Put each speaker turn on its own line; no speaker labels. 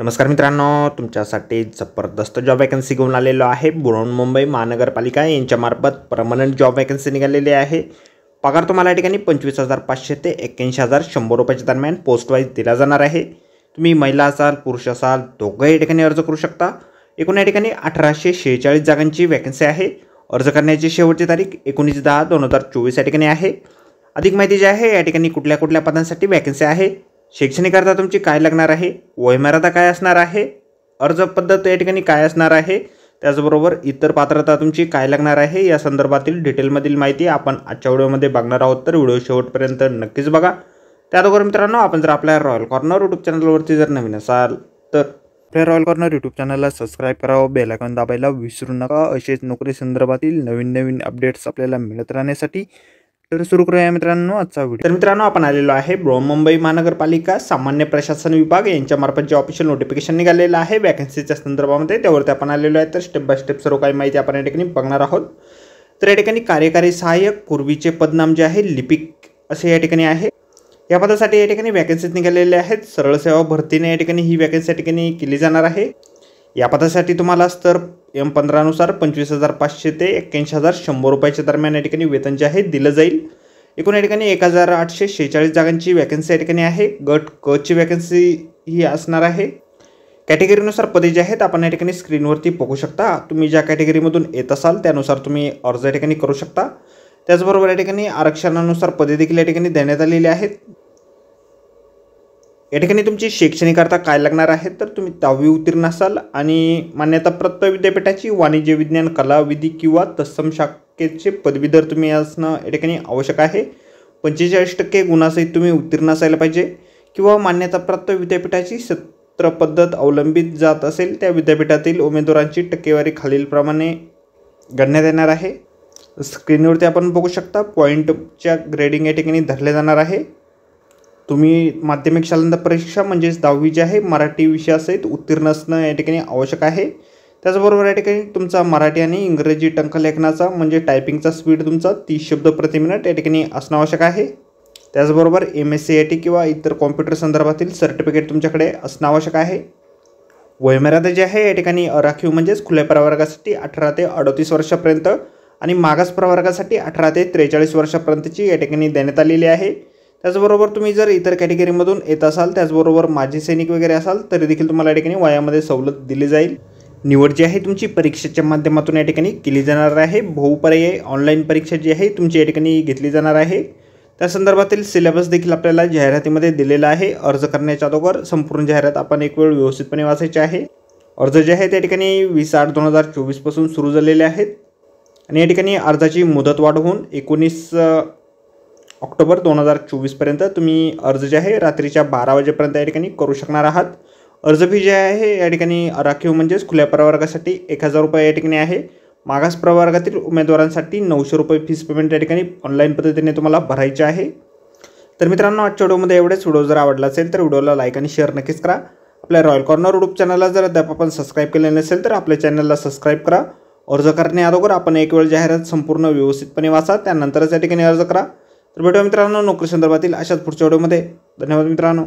नमस्कार मित्रांनो तुमच्यासाठी जबरदस्त जॉब वॅकन्सी घेऊन आलेलो आहे बुळवण मुंबई महानगरपालिका यांच्यामार्फत परमनंट जॉब वॅकन्सी निघालेली आहे पगार तुम्हाला या ठिकाणी पंचवीस हजार पाचशे ते एक्क्याऐंशी हजार शंभर रुपयाच्या दरम्यान पोस्ट वाईज दिला जाणार आहे तुम्ही महिला असाल पुरुष असाल दोघं या ठिकाणी अर्ज करू शकता एकूण या ठिकाणी अठराशे शेहेचाळीस जागांची वॅकन्सी आहे अर्ज करण्याची शेवटची तारीख एकोणीस दहा दोन हजार चोवीस या ठिकाणी आहे अधिक माहिती जी आहे या ठिकाणी कुठल्या कुठल्या पदांसाठी वॅकन्सी आहे शैक्षणिकरता तुमची काय लागणार आहे वयमर्यादा काय असणार आहे अर्ज पद्धत या ठिकाणी काय असणार आहे त्याचबरोबर इतर पात्रता तुमची काय लागणार आहे या संदर्भातील डिटेलमधील माहिती आपण आजच्या व्हिडिओमध्ये बघणार आहोत तर व्हिडिओ शेवटपर्यंत नक्कीच बघा त्याबरोबर मित्रांनो आपण जर आपल्या रॉयल कॉर्नर यूट्यूब चॅनलवरती जर नवीन असाल तर आपल्या रॉयल कॉर्नर यूट्यूब चॅनलला सबस्क्राईब करावं बेलायकॉन दाबायला विसरू नका असेच नोकरी संदर्भातील नवीन नवीन अपडेट्स आपल्याला मिळत राहण्यासाठी तर सुरू करूया मित्रांनो आजचा व्हिडिओ तर मित्रांनो आपण आलेलो आहे मुंबई महानगरपालिका सामान्य प्रशासन विभाग यांच्यामार्फत जे ऑफिशियल नोटिफिकेशन निघालेलं आहे वॅकन्सीच्या संदर्भामध्ये त्यावरती आपण आलेलो आहे तर स्टेप बाय स्टेप सर्व काही माहिती आपण या ठिकाणी बघणार आहोत तर या ठिकाणी कार्यकारी सहाय्यक पूर्वीचे पदनाम जे आहे लिपिक असे या ठिकाणी आहे या पदासाठी या ठिकाणी वॅकन्सीज निघालेल्या आहेत सरळ सेवा भरतीने या ठिकाणी ही वॅकन्सी या ठिकाणी केली जाणार आहे या पदासाठी तुम्हाला स्तर एम पंधरानुसार पंचवीस हजार पाचशे ते एक्क्याऐंशी हजार शंभर रुपयाच्या दरम्यान या ठिकाणी वेतन जे आहे दिलं जाईल एकूण या ठिकाणी एक हजार आठशे शेहेचाळीस जागांची वॅकन्सी या ठिकाणी आहे गट ची वॅकन्सी ही असणार आहे कॅटेगरीनुसार पदे जे आहेत आपण या ठिकाणी स्क्रीनवरती बघू शकता तुम्ही ज्या कॅटेगरीमधून येत असाल त्यानुसार तुम्ही अर्ज या ठिकाणी करू शकता त्याचबरोबर या ठिकाणी आरक्षणानुसार पदे देखील या ठिकाणी देण्यात आलेली आहेत या ठिकाणी तुमची शैक्षणिकता काय लागणार आहे तर तुम्ही दहावी उत्तीर्ण असाल आणि मान्यताप्राप्त विद्यापीठाची वाणिज्य विज्ञान कलाविधी किंवा तत्सम शाखेचे पदवीधर तुम्ही असणं या ठिकाणी आवश्यक आहे पंचेचाळीस टक्के गुणासहित तुम्ही उत्तीर्ण असायला पाहिजे किंवा मान्यताप्राप्त विद्यापीठाची सत्र पद्धत अवलंबित जात असेल त्या विद्यापीठातील उमेदवारांची टक्केवारी खालीलप्रमाणे गणण्यात येणार आहे स्क्रीनवरती आपण बघू शकता पॉईंटच्या ग्रेडिंग या ठिकाणी धरले जाणार आहे तुम्ही माध्यमिक शालांतर परीक्षा म्हणजेच दहावी जी आहे मराठी विषयासहित उत्तीर्ण असणं या ठिकाणी आवश्यक आहे त्याचबरोबर या ठिकाणी तुमचा मराठी आणि इंग्रजी टंकलेखनाचा म्हणजे टायपिंगचा स्पीड तुमचा तीस शब्द प्रति मिनिट या ठिकाणी असणं आवश्यक आहे त्याचबरोबर M S C I T किंवा इतर कॉम्प्युटर संदर्भातील सर्टिफिकेट तुमच्याकडे असणं आवश्यक आहे वयमर्यादा जी आहे या ठिकाणी राखीव म्हणजेच खुल्या प्रवर्गासाठी अठरा ते अडतीस वर्षापर्यंत आणि मागास प्रवर्गासाठी अठरा ते त्रेचाळीस वर्षापर्यंतची या ठिकाणी देण्यात आलेली आहे त्याचबरोबर तुम्ही जर इतर कॅटेगरीमधून येत असाल त्याचबरोबर माजी सैनिक वगैरे असाल तरी देखील तुम्हाला या ठिकाणी वयामध्ये सवलत दिली जाईल निवड जी आहे तुमची परीक्षेच्या माध्यमातून या ठिकाणी केली जाणार आहे बहुपर्याय ऑनलाईन परीक्षा जी आहे तुमची या ठिकाणी घेतली जाणार आहे त्या संदर्भातील सिलेबस देखील आपल्याला जाहिरातीमध्ये दिलेला आहे अर्ज करण्याच्या अगोदर संपूर्ण जाहिरात आपण एक वेळ व्यवस्थितपणे वाचायचे आहे अर्ज जे आहे त्या ठिकाणी वीस आठ दोन हजार चोवीसपासून सुरू झालेले आहेत आणि या ठिकाणी अर्जाची मुदत वाढवून एकोणीस ऑक्टोबर दोन हजार चोवीसपर्यंत तुम्ही अर्ज जे आहे रात्रीच्या बारा वाजेपर्यंत या ठिकाणी करू शकणार आहात अर्ज फी जे आहे या ठिकाणी राखीव म्हणजेच खुल्या प्रवर्गासाठी एक हजार रुपये या ठिकाणी आहे मागास प्रवर्गातील उमेदवारांसाठी नऊशे रुपये फीस पेमेंट या ठिकाणी ऑनलाईन पद्धतीने तुम्हाला भरायचे आहे तर मित्रांनो आजच्या व्हिडिओमध्ये एवढेच व्हिडिओ जर आवडला असेल तर व्हिडिओला लाईक आणि शेअर नक्कीच करा आपल्या रॉयल कॉर्नर यूट्यूब चॅनलला जर अद्याप आपण सबस्क्राईब केले नसेल तर आपल्या चॅनलला सबस्क्राईब करा अर्ज करण्याअगोदर आपण एक वेळ जाहिरात संपूर्ण व्यवस्थितपणे वाचा त्यानंतरच या ठिकाणी अर्ज करा तर भेटूया मित्रांनो नोकरी संदर्भातील अशाच पुढच्या व्हिडिओमध्ये धन्यवाद मित्रांनो